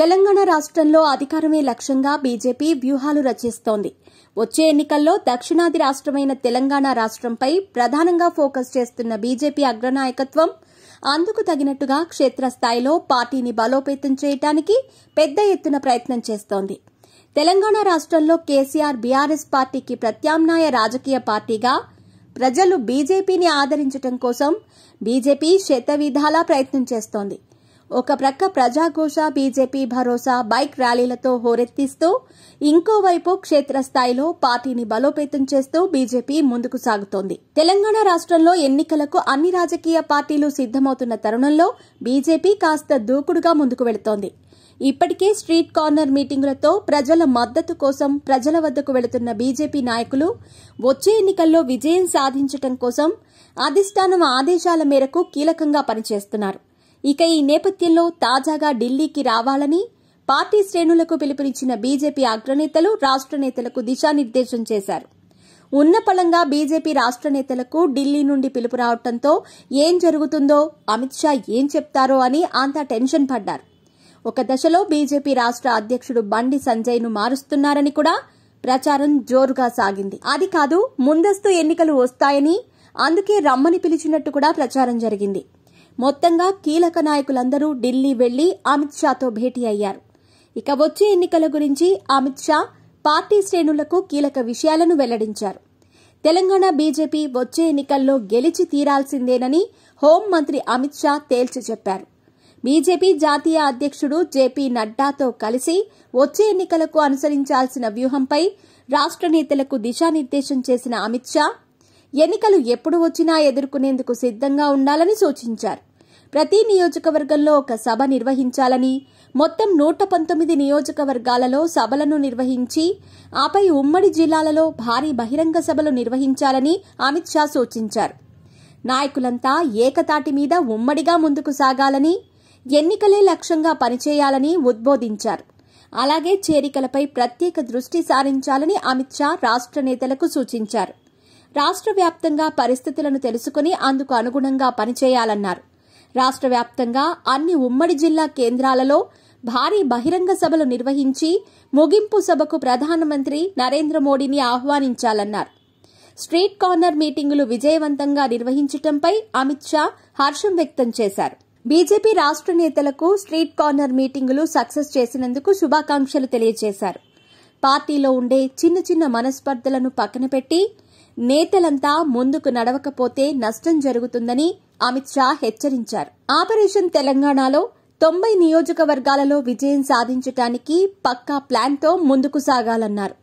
తెలంగాణ రాష్ట్రంలో అధికారమే లక్ష్యంగా బీజేపీ వ్యూహాలు రచిస్తోంది వచ్చే ఎన్నికల్లో దక్షిణాది రాష్ట్రమైన తెలంగాణ రాష్ట్రంపై ప్రధానంగా ఫోకస్ చేస్తున్న బీజేపీ అగ్రనాయకత్వం అందుకు తగినట్టుగా క్షేత్రస్థాయిలో పార్టీని బలోపేతం చేయడానికి పెద్ద ఎత్తున ప్రయత్నం చేస్తోంది తెలంగాణ రాష్ట్రంలో కేసీఆర్ బీఆర్ఎస్ పార్టీకి ప్రత్యామ్నాయ రాజకీయ పార్టీగా ప్రజలు బీజేపీని ఆదరించడం కోసం బీజేపీ శతవిధాలా ప్రయత్నం చేస్తోంది ఒక ప్రక్క ప్రజాఘోష బీజేపీ భరోసా బైక్ ర్యాలీలతో హోరెత్తిస్తూ ఇంకోవైపు క్షేత్రస్థాయిలో పార్టీని బలోపేతం చేస్తూ బీజేపీ ముందుకు సాగుతోంది తెలంగాణ రాష్ట్రంలో ఎన్నికలకు అన్ని రాజకీయ పార్టీలు సిద్దమవుతున్న తరుణంలో బీజేపీ కాస్త దూకుడుగా ముందుకు వెళుతోంది ఇప్పటికే స్ట్రీట్ కార్నర్ మీటింగులతో ప్రజల మద్దతు కోసం ప్రజల వద్దకు వెళుతున్న బీజేపీ నాయకులు వచ్చే ఎన్నికల్లో విజయం సాధించటం కోసం అధిష్టానం ఆదేశాల మేరకు కీలకంగా పనిచేస్తున్నారు ఇక ఈ నేపథ్యంలో తాజాగా ఢిల్లీకి రావాలని పార్టీ శ్రేణులకు పిలుపునిచ్చిన బీజేపీ అగ్రనేతలు రాష్ట్ర నేతలకు దిశానిర్దేశం చేశారు ఉన్న పళంగా బీజేపీ రాష్ట్ర నేతలకు ఢిల్లీ నుండి పిలుపు రావడంతో ఏం జరుగుతుందో అమిత్ షా ఏం చెప్తారో అని అంతా టెన్షన్ పడ్డారు ఒక దశలో బీజేపీ రాష్ట్ర అధ్యక్షుడు బండి సంజయ్ను మారుస్తున్నారని కూడా ప్రచారం జోరుగా సాగింది అది కాదు ముందస్తు ఎన్నికలు వస్తాయని అందుకే రమ్మని పిలిచినట్టు కూడా ప్రచారం జరిగింది మొత్తంగా కీలక నాయకులందరూ ఢిల్లీ వెళ్లి అమిత్ షాతో భేటీ అయ్యారు ఇక వచ్చే ఎన్నికల గురించి అమిత్ షా పార్టీ శ్రేణులకు కీలక విషయాలను వెల్లడించారు తెలంగాణ బీజేపీ వచ్చే ఎన్నికల్లో గెలిచి తీరాల్సిందేనని హోంమంత్రి అమిత్ షా తేల్చి చెప్పారు బీజేపీ జాతీయ అధ్యక్షుడు జేపీ నడ్డాతో కలిసి వచ్చే ఎన్నికలకు అనుసరించాల్సిన వ్యూహంపై రాష్ట్ర నేతలకు దిశానిర్దేశం చేసిన అమిత్ షా ఎన్నికలు ఎప్పుడు వచ్చినా ఎదుర్కొనేందుకు సిద్ధంగా ఉండాలని సూచించారు ప్రతి నియోజకవర్గంలో ఒక సభ నిర్వహించాలని మొత్తం నూట పంతొమ్మిది నియోజకవర్గాలలో సభలను నిర్వహించి ఆపై ఉమ్మడి జిల్లాలలో భారీ బహిరంగ సభలు నిర్వహించాలని అమిత్ షా సూచించారు నాయకులంతా ఏకతాటి మీద ఉమ్మడిగా ముందుకు సాగాలని ఎన్నికలే లక్ష్యంగా పనిచేయాలని ఉద్బోధించారు అలాగే చేరికలపై ప్రత్యేక దృష్టి సారించాలని అమిత్ షా రాష్ట్ర నేతలకు సూచించారు రాష్ట వ్యాప్తంగా పరిస్థితులను తెలుసుకుని అందుకు అనుగుణంగా పనిచేయాలన్నారు రాష్ట వ్యాప్తంగా అన్ని ఉమ్మడి జిల్లా కేంద్రాలలో భారీ బహిరంగ సభలు నిర్వహించి ముగింపు సభకు ప్రధానమంత్రి నరేంద్ర మోడీని ఆహ్వానించాలన్నారు స్ట్రీట్ కార్నర్ మీటింగులు విజయవంతంగా నిర్వహించటంపై అమిత్ షా హర్షం వ్యక్తం చేశారు బీజేపీ రాష్ట్ర నేతలకు స్ట్రీట్ కార్నర్ మీటింగులు సక్సెస్ చేసినందుకు శుభాకాంక్షలు తెలియజేశారు పార్టీలో ఉండే చిన్న చిన్న మనస్పర్ధలను పక్కన పెట్టి నేతలంతా ముందుకు నడవకపోతే నష్టం జరుగుతుందని అమిత్ షా హెచ్చరించారు ఆపరేషన్ తెలంగాణలో తొంభై నియోజకవర్గాలలో విజయం సాధించటానికి పక్కా ప్లాన్తో ముందుకు సాగాలన్నారు